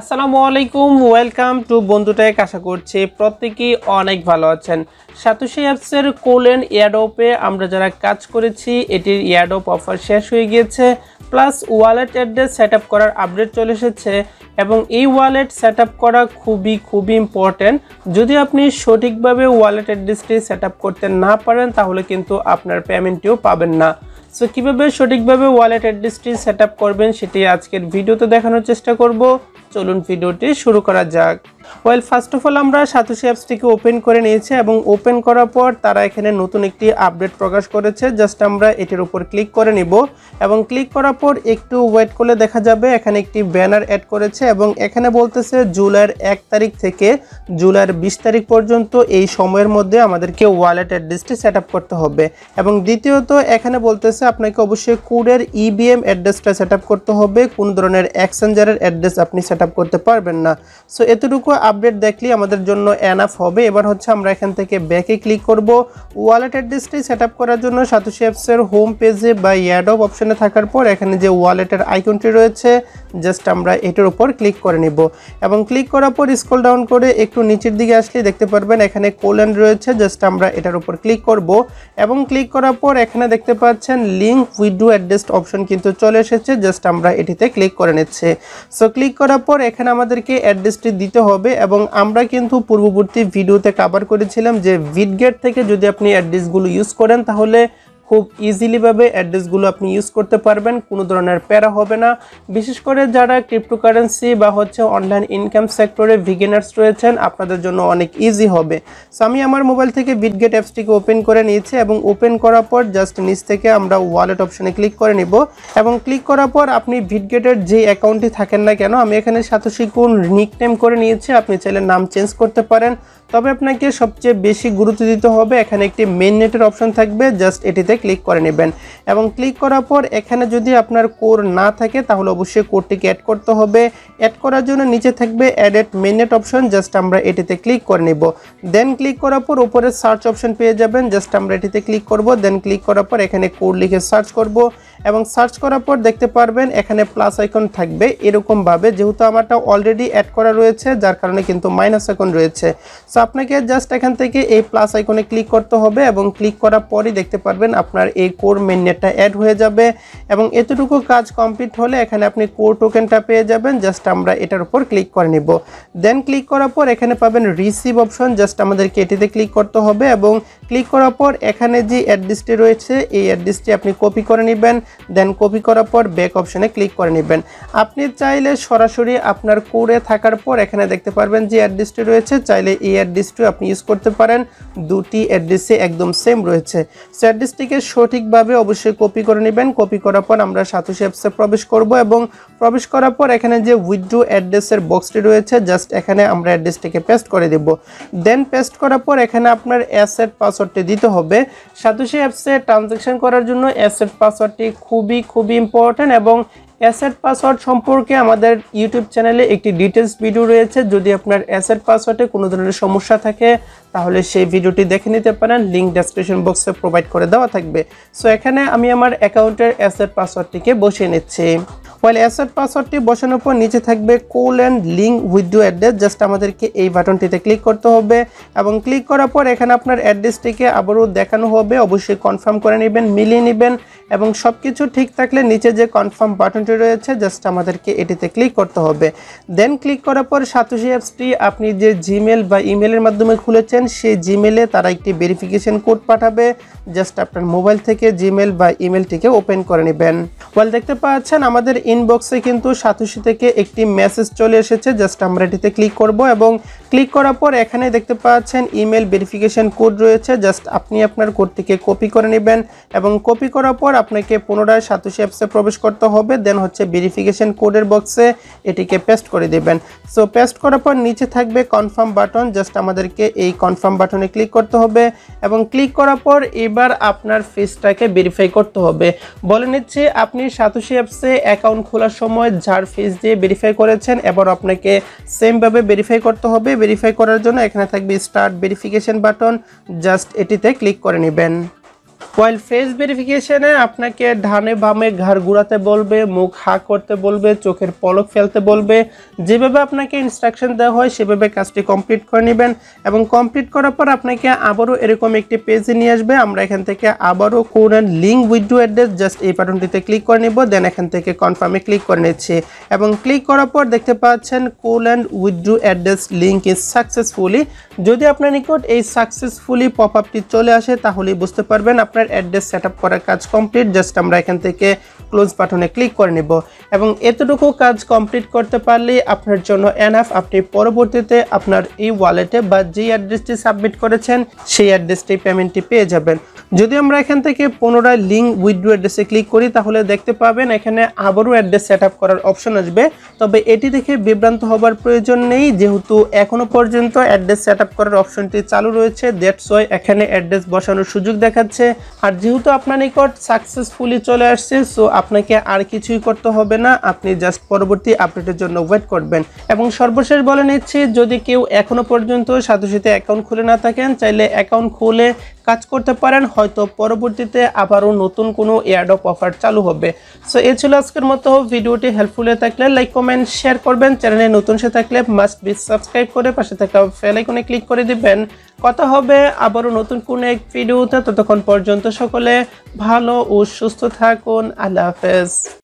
আসসালামু আলাইকুম welcome to বন্ধুটেক আশা করছি প্রত্যেকেই অনেক ভালো আছেন সাতোশি অ্যাপসের কোলেন ইয়ারডপে আমরা যারা কাজ করেছি এটির ইয়ারডপ অফার শেষ হয়ে গিয়েছে প্লাস ওয়ালেট অ্যাড্রেস সেট করার আপডেট চলে এসেছে এবং এই ওয়ালেট সেট করা খুবই খুবই ইম্পর্ট্যান্ট যদি আপনি সঠিকভাবে ওয়ালেট অ্যাড্রেসটি সেট করতে না পারেন তাহলে কিন্তু আপনার পেমেন্টটিও পাবেন না সো কীভাবে সঠিকভাবে ওয়ালেট অ্যাড্রেসটি সেট করবেন সেটি আজকের ভিডিওতে দেখানোর চেষ্টা করব চলুন ভিডিওটি শুরু করা যাক ওয়েল ফার্স্ট অফ অল আমরা সাতোশি অ্যাপসটিকে ওপেন করে নিয়েছি এবং ওপেন করার পর তারা এখানে নতুন একটি আপডেট প্রকাশ করেছে জাস্ট আমরা এটির উপর ক্লিক করে নিব এবং ক্লিক করার পর একটু ওয়েট করলে দেখা যাবে এখানে একটি ব্যানার অ্যাড করেছে এবং এখানে বলতেছে জুলাইয়ের এক তারিখ থেকে জুলাইয়ের বিশ তারিখ পর্যন্ত এই সময়ের মধ্যে আমাদেরকে ওয়ালেট অ্যাড্রেসটি সেট করতে হবে এবং দ্বিতীয়ত এখানে বলতেছে আপনাকে অবশ্যই কোডের ইবিএম অ্যাড্রেসটা সেট করতে হবে কোন ধরনের এক্সেঞ্জারের অ্যাড্রেস আপনি সেট করতে পারবেন না সো এতটুকু আপডেট দেখলে আমাদের জন্য অ্যানাফ হবে এবার হচ্ছে আমরা এখান থেকে ব্যাকে ক্লিক করব ওয়ালেট অ্যাড্রেসটি সেট করার জন্য সাতুশি অ্যাপসের হোম পেজে বা ইয়াডব অপশানে থাকার পর এখানে যে ওয়ালেটের আইকনটি রয়েছে জাস্ট আমরা এটার উপর ক্লিক করে নিব এবং ক্লিক করার পর স্ক্রল ডাউন করে একটু নিচের দিকে আসলে দেখতে পারবেন এখানে কোলেন রয়েছে জাস্ট আমরা এটার উপর ক্লিক করব এবং ক্লিক করার পর এখানে দেখতে পাচ্ছেন লিঙ্ক উইডো অ্যাড্রেস অপশন কিন্তু চলে এসেছে জাস্ট আমরা এটিতে ক্লিক করে নিচ্ছে সো ক্লিক করার পর এখানে আমাদেরকে অ্যাড্রেসটি দিতে হবে হবে এবং আমরা কিন্তু পূর্ববর্তী ভিডিওতে কাভার করেছিলাম যে ভিডগেট থেকে যদি আপনি অ্যাড্রেসগুলো ইউজ করেন তাহলে খুব ইজিলিভাবে অ্যাড্রেসগুলো আপনি ইউজ করতে পারবেন কোনো ধরনের প্যারা হবে না বিশেষ করে যারা ক্রিপ্টোকারেন্সি বা হচ্ছে অনলাইন ইনকাম সেক্টরে ভিগেনার্স রয়েছেন আপনাদের জন্য অনেক ইজি হবে সো আমি আমার মোবাইল থেকে বিটগেট অ্যাপসটিকে ওপেন করে নিয়েছি এবং ওপেন করার পর জাস্ট নিচ থেকে আমরা ওয়ালেট অপশনে ক্লিক করে নিব এবং ক্লিক করার পর আপনি বিটগেটের যে অ্যাকাউন্টটি থাকেন না কেন আমি এখানে সাতোশি কোন নিকনেম করে নিয়েছি আপনি চাইলে নাম চেঞ্জ করতে পারেন তবে আপনাকে সবচেয়ে বেশি গুরুত্ব দিতে হবে এখানে একটি মেন নেটের অপশন থাকবে জাস্ট এটিতে ক্লিক করে নেবেন এবং ক্লিক করার পর এখানে যদি আপনার কোর না থাকে তাহলে অবশ্যই কোডটিকে অ্যাড করতে হবে অ্যাড করার জন্য নিচে থাকবে add added minute option just আমরা এটিতে ক্লিক করে নেব দেন ক্লিক করার পর উপরে সার্চ অপশন পেয়ে যাবেন জাস্ট আমরা এটিতে ক্লিক করব দেন ক্লিক করার পর এখানে কোড লিখে সার্চ করবো এবং সার্চ করার পর দেখতে পারবেন এখানে প্লাস আইকন থাকবে এরকমভাবে যেহেতু আমারটা অলরেডি অ্যাড করা রয়েছে যার কারণে কিন্তু মাইনাস আইকন রয়েছে সো আপনাকে জাস্ট এখান থেকে এই প্লাস আইকনে ক্লিক করতে হবে এবং ক্লিক করার পরই দেখতে পারবেন আপনার এই কোর মেন নেটটা অ্যাড হয়ে যাবে এবং এতটুকু কাজ কমপ্লিট হলে এখানে আপনি কোর টোকেনটা পেয়ে যাবেন জাস্ট আমরা এটার উপর ক্লিক করে নিব দেন ক্লিক করার পর এখানে পাবেন রিসিভ অপশন জাস্ট আমাদেরকে এটিতে ক্লিক করতে হবে এবং ক্লিক করার পর এখানে যে অ্যাড্রেসটি রয়েছে এই অ্যাড্রেসটি আপনি কপি করে নেবেন দেন কপি করার পর ব্যাক অপশনে ক্লিক করে নেবেন আপনি চাইলে সরাসরি আপনার কোরে থাকার পর এখানে দেখতে পারবেন যে অ্যাড্রেসটি রয়েছে চাইলে এই অ্যাড্রেসটিও আপনি ইউজ করতে পারেন দুটি অ্যাড্রেসে একদম সেম রয়েছে সে অ্যাড্রেসটিকে সঠিকভাবে অবশ্যই কপি করে নেবেন কপি করার পর আমরা সাতোশি অ্যাপসে প্রবেশ করব এবং প্রবেশ করার পর এখানে যে উইথড্রু অ্যাড্রেসের বক্সটি রয়েছে জাস্ট এখানে আমরা অ্যাড্রেসটিকে পেস্ট করে দেব দেন পেস্ট করার পর এখানে আপনার অ্যাসেট পাসওয়ার্ডটি দিতে হবে সাতুশি অ্যাপসে ট্রানজ্যাকশন করার জন্য অ্যাসেট পাসওয়ার্ডটি খুবই খুবই ইম্পর্ট্যান্ট এবং অ্যাসেট পাসওয়ার্ড সম্পর্কে আমাদের ইউটিউব চ্যানেলে একটি ডিটেলস ভিডিও রয়েছে যদি আপনার অ্যাসেট পাসওয়ার্ডে কোনো ধরনের সমস্যা থাকে তাহলে সেই ভিডিওটি দেখে নিতে পারেন লিঙ্ক ডেসক্রিপশন বক্সে প্রোভাইড করে দেওয়া থাকবে সো এখানে আমি আমার অ্যাকাউন্টের অ্যাসেট পাসওয়ার্ডটিকে বসিয়ে নিচ্ছি ওয়েল অ্যাসেট পাসওয়ার্ডটি বসানোর পর নিচে থাকবে call and link with you address just আমাদেরকে এই বাটনটিতে ক্লিক করতে হবে এবং ক্লিক করার পর এখানে আপনার অ্যাড্রেসটিকে আবারও দেখানো হবে অবশ্যই কনফার্ম করে নেবেন মিলিয়ে নেবেন এবং সব কিছু ঠিক থাকলে নিচে যে কনফার্ম বাটনটি রয়েছে জাস্ট আমাদেরকে এটিতে ক্লিক করতে হবে দেন ক্লিক করার পর সাতোশি অ্যাপসটি আপনি যে জিমেল বা ইমেলের মাধ্যমে খুলেছেন সেই জিমেলে তারা একটি ভেরিফিকেশন কোড পাঠাবে জাস্ট আপনার মোবাইল থেকে জিমেল বা ইমেলটিকে ওপেন করে নেবেন ওয়াল দেখতে পাচ্ছেন আমাদের ইনবক্সে কিন্তু সাতোশি থেকে একটি মেসেজ চলে এসেছে জাস্ট আমরা এটিতে ক্লিক করব এবং ক্লিক করার পর এখানে দেখতে পাচ্ছেন ইমেল ভেরিফিকেশন কোড রয়েছে জাস্ট আপনি আপনার কোডটিকে কপি করে নেবেন এবং কপি করার পর আপনাকে পুনরায় সাতুশি অ্যাপসে প্রবেশ করতে হবে দেন হচ্ছে ভেরিফিকেশন কোডের বক্সে এটিকে পেস্ট করে দেবেন সো পেস্ট করার পর নিচে থাকবে কনফার্ম বাটন জাস্ট আমাদেরকে এই কনফার্ম বাটনে ক্লিক করতে হবে এবং ক্লিক করার পর এবার আপনার ফিজটাকে ভেরিফাই করতে হবে বলে নিচ্ছে আপনি সাতুশি অ্যাপসে অ্যাকাউন্ট খোলার সময় যার ফিজ দিয়ে ভেরিফাই করেছেন এবার আপনাকে সেমভাবে ভেরিফাই করতে হবে ভেরিফাই করার জন্য এখানে থাকবে স্টার্ট ভেরিফিকেশন বাটন জাস্ট এটিতে ক্লিক করে নেবেন ওয়াইল ফেস ভেরিফিকেশানে আপনাকে ধানে বামে ঘাড় ঘুরাতে বলবে মুখ হা করতে বলবে চোখের পলক ফেলতে বলবে যেভাবে আপনাকে ইনস্ট্রাকশন দেওয়া হয় সেভাবে কাজটি কমপ্লিট করে নেবেন এবং কমপ্লিট করার পর আপনাকে আবারও এরকম একটি পেজে নিয়ে আসবে আমরা এখান থেকে আবারও কোন লিঙ্ক উইথড্রো অ্যাড্রেস জাস্ট এই বাটনটিতে ক্লিক করে নেব দেন এখান থেকে কনফার্মে ক্লিক করে নিচ্ছি এবং ক্লিক করার পর দেখতে পাচ্ছেন call and withdraw address link is successfully যদি আপনার নিকট এই সাকসেসফুলি পপ আপটি চলে আসে তাহলেই বুঝতে পারবেন আপনার আপনার অ্যাড্রেস সেট করার কাজ কমপ্লিট জাস্ট আমরা এখান থেকে ক্লোজ বাটনে ক্লিক করে নেব এবং এতটুকু কাজ কমপ্লিট করতে পারলেই আপনার জন্য এনাফ আপনি পরবর্তীতে আপনার এই ওয়ালেটে বা যেই অ্যাড্রেসটি সাবমিট করেছেন সেই অ্যাড্রেসটি পেমেন্টটি পেয়ে যাবেন যদি আমরা এখান থেকে পুনরায় লিঙ্ক উইথড্রো অ্যাড্রেসে ক্লিক করি তাহলে দেখতে পাবেন এখানে আবারও অ্যাড্রেস সেট করার অপশন আসবে তবে এটি দেখে বিভ্রান্ত হবার প্রয়োজন নেই যেহেতু এখনও পর্যন্ত অ্যাড্রেস সেট করার অপশনটি চালু রয়েছে দেড়শোয় এখানে অ্যাড্রেস বসানোর সুযোগ দেখাচ্ছে আর যেহেতু আপনার নিকট সাকসেসফুলি চলে আসছে সো আপনাকে আর কিছুই করতে হবে না আপনি জাস্ট পরবর্তী আপডেটের জন্য ওয়েট করবেন এবং সর্বশেষ বলে নিচ্ছি যদি কেউ এখনও পর্যন্ত সাথে সাথে অ্যাকাউন্ট খুলে না থাকেন চাইলে অ্যাকাউন্ট খুলে কাজ করতে পারেন হয়তো পরবর্তীতে আবারও নতুন কোনো এয়ারডপ অফার চালু হবে সো এ ছিল আজকের মতো ভিডিওটি হেল্পফুল হয়ে থাকলে লাইক কমেন্ট শেয়ার করবেন চ্যানেলে নতুন সে থাকলে মাস্ট বি সাবস্ক্রাইব করে পাশে থাকা ফেলাইকনে ক্লিক করে দিবেন কথা হবে আবারও নতুন কোনো এক ভিডিওতে ততক্ষণ পর্যন্ত সকলে ভালো ও সুস্থ থাকুন আল্লাহ হাফেজ